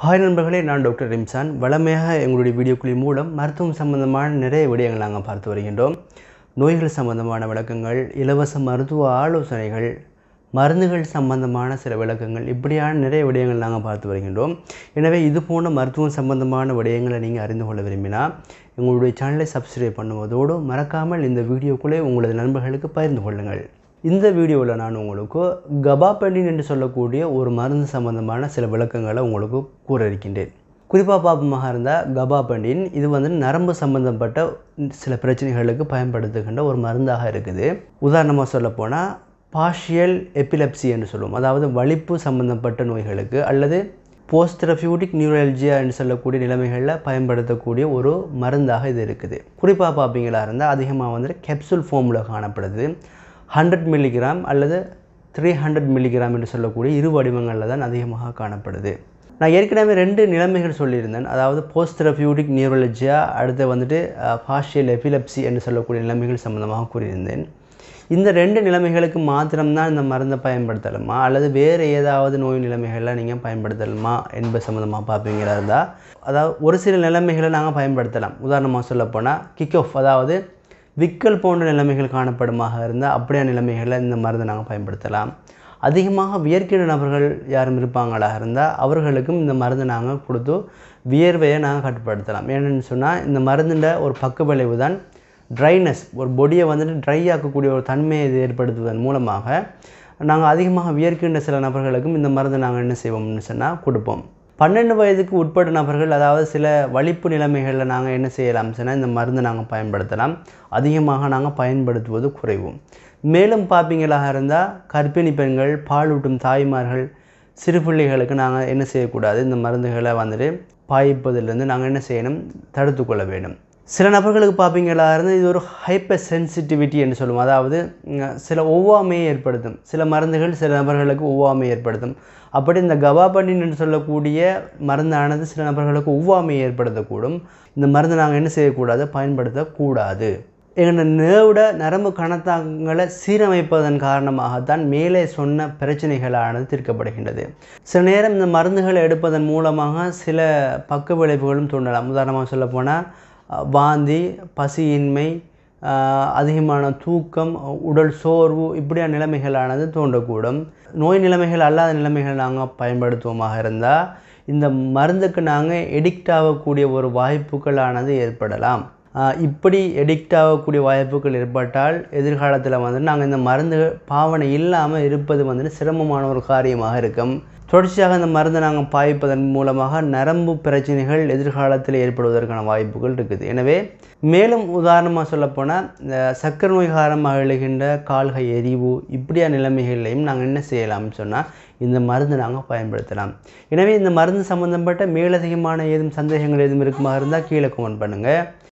hi நண்பர்களே நான் doctor Rimzan வளமையாக எங்களுடைய வீடியோக்களின் மூலம் மருத்துவம் சம்பந்தமான நிறைய விடயங்கள் நாங்கள் பார்த்து வருகின்றோம் நோய்கள் சம்பந்தமான விளக்கங்கள் இலவச மருத்துவ ஆலோசனைகள் மருந்துகள் சம்பந்தமான சில விளக்கங்கள் இப்படியான நிறைய விடயங்கள் நாங்கள் பார்த்து வருகின்றோம் எனவே இது போன்ற மருத்துவம் சம்பந்தமான விடயங்களை நீங்கள் அறிந்து கொள்ள விரும்பினால் எங்களுடைய சேனலை சப்ஸ்கிரைப் பண்ணுவதோடு மறக்காமல் இந்த வீடியோக்குள்ளே உங்களது நண்பர்களுக்கு பகிர்ந்து கொள்ளுங்கள் இந்த வீடியோவில் நான் உங்களுக்கு கபாபெண்டின் என்று சொல்லக்கூடிய ஒரு மருந்து சம்பந்தமான சில விளக்கங்களை உங்களுக்கு கூற இருக்கின்றேன் குறிப்பாக பார்ப்பமாக இருந்தால் கபாபெண்டின் இது வந்து நரம்பு சம்பந்தப்பட்ட சில பிரச்சனைகளுக்கு பயன்படுத்துகின்ற ஒரு மருந்தாக இருக்குது உதாரணமாக சொல்லப்போனால் பாஷியல் எப்பிலப்சி என்று சொல்லுவோம் அதாவது வலிப்பு சம்பந்தப்பட்ட நோய்களுக்கு அல்லது போஸ்ட் ரெஃப்யூட்டிக் நியூரல்ஜியா என்று சொல்லக்கூடிய நிலைமைகளில் பயன்படுத்தக்கூடிய ஒரு மருந்தாக இது இருக்குது குறிப்பாக பார்ப்பீங்களா இருந்தால் அதிகமாக வந்துட்டு கேப்சூல் ஃபார்மில் காணப்படுது ஹண்ட்ரட் மில்லிகிராம் அல்லது த்ரீ ஹண்ட்ரட் மில்லிகிராம் என்று சொல்லக்கூடிய இரு வடிவங்களில் தான் அதிகமாக காணப்படுது நான் ஏற்கனவே ரெண்டு நிலைமைகள் சொல்லியிருந்தேன் அதாவது போஸ்ட் தெரபியூட்டிக் நியூரலஜியா அடுத்து வந்துட்டு ஃபாஷியல் எபிலப்சி என்று சொல்லக்கூடிய நிலைமைகள் சம்மந்தமாக கூறியிருந்தேன் இந்த ரெண்டு நிலைமைகளுக்கு மாத்திரம்தான் இந்த மருந்தை பயன்படுத்தலுமா அல்லது வேறு ஏதாவது நோய் நிலைமைகளில் நீங்கள் பயன்படுத்தலுமா என்பது சம்மந்தமாக பார்ப்பீங்களா இருந்தால் அதாவது ஒரு சில நிலைமைகளை நாங்கள் பயன்படுத்தலாம் உதாரணமாக சொல்லப்போனால் கிக் ஆஃப் அதாவது விக்கல் போன்ற நிலைமைகள் காணப்படுமாக இருந்தால் அப்படியான நிலைமைகளை இந்த மருந்தை நாங்கள் பயன்படுத்தலாம் அதிகமாக வியர்க்கிற நபர்கள் யாரும் இருப்பாங்களாக இருந்தால் அவர்களுக்கும் இந்த மருந்து நாங்கள் கொடுத்து வியர்வையை நாங்கள் கட்டுப்படுத்தலாம் ஏன்னு சொன்னால் இந்த மருந்துட ஒரு பக்க விளைவு தான் ட்ரைனஸ் ஒரு பொடியை வந்துட்டு ட்ரை ஆக்கக்கூடிய ஒரு தன்மையை இது ஏற்படுத்துவதன் மூலமாக நாங்கள் அதிகமாக வியர்க்கின்ற சில நபர்களுக்கும் இந்த மருந்தை நாங்கள் என்ன செய்வோம்னு சொன்னால் கொடுப்போம் பன்னெண்டு வயதுக்கு உட்பட்ட நபர்கள் அதாவது சில வலிப்பு நிலைமைகளில் நாங்கள் என்ன செய்யலாம் சொன்னால் இந்த மருந்து நாங்கள் பயன்படுத்தலாம் அதிகமாக நாங்கள் பயன்படுத்துவது குறைவும் மேலும் பார்ப்பீங்களாக இருந்தால் கர்ப்பிணி பெண்கள் பாலூட்டும் தாய்மார்கள் சிறு பிள்ளைகளுக்கு நாங்கள் என்ன செய்யக்கூடாது இந்த மருந்துகளை வந்துட்டு பாய்ப்பதிலிருந்து நாங்கள் என்ன செய்யணும் தடுத்து கொள்ள வேண்டும் சில நபர்களுக்கு பார்ப்பீங்களா இருந்து இது ஒரு ஹைப்பர் சென்சிட்டிவிட்டி என்று சொல்லுவோம் அதாவது சில ஒவ்வாமையை ஏற்படுத்தும் சில மருந்துகள் சில நபர்களுக்கு ஒவ்வாமை ஏற்படுத்தும் அப்படி இந்த கபாபண்டின் என்று சொல்லக்கூடிய மருந்தானது சில நபர்களுக்கு ஒவ்வாமையை ஏற்படுத்தக்கூடும் இந்த மருந்தை நாங்கள் என்ன செய்யக்கூடாது பயன்படுத்தக்கூடாது எங்கள் நேவிட நரம்பு கணத்தாக்கங்களை சீரமைப்பதன் காரணமாகத்தான் மேலே சொன்ன பிரச்சனைகளானது தீர்க்கப்படுகின்றது சில நேரம் இந்த மருந்துகளை எடுப்பதன் மூலமாக சில பக்க விளைவுகளும் தோன்றலாம் உதாரணமாக சொல்லப்போனால் வாந்தி பசியின்மை அதிகமான தூக்கம் உடல் சோர்வு இப்படியான நிலைமைகளானது தோன்றக்கூடும் நோய் நிலைமைகள் அல்லாத நிலைமைகள் நாங்கள் பயன்படுத்துவோமாக இருந்தால் இந்த மருந்துக்கு நாங்கள் எடிக்ட் ஆகக்கூடிய ஒரு வாய்ப்புகளானது ஏற்படலாம் இப்படி எடிக்ட் ஆகக்கூடிய வாய்ப்புகள் ஏற்பட்டால் எதிர்காலத்தில் வந்து நாங்கள் இந்த மருந்து பாவனை இல்லாமல் இருப்பது வந்துட்டு சிரமமான ஒரு காரியமாக இருக்கும் தொடர்ச்சியாக இந்த மருந்தை நாங்கள் பாய்ப்பதன் மூலமாக நரம்பு பிரச்சனைகள் எதிர்காலத்தில் ஏற்படுவதற்கான வாய்ப்புகள் இருக்குது எனவே மேலும் உதாரணமாக சொல்லப்போனால் இந்த சக்கர நோய் காரணமாக எழுகின்ற கால்கை எரிவு இப்படியான நிலைமைகளையும் நாங்கள் என்ன செய்யலாம்னு சொன்னால் இந்த மருந்து நாங்கள் பயன்படுத்தலாம் எனவே இந்த மருந்து சம்மந்தப்பட்ட மேலதிகமான ஏதும் சந்தேகங்கள் எதுவும் இருக்குமா இருந்தால் கீழே கமெண்ட் பண்ணுங்கள்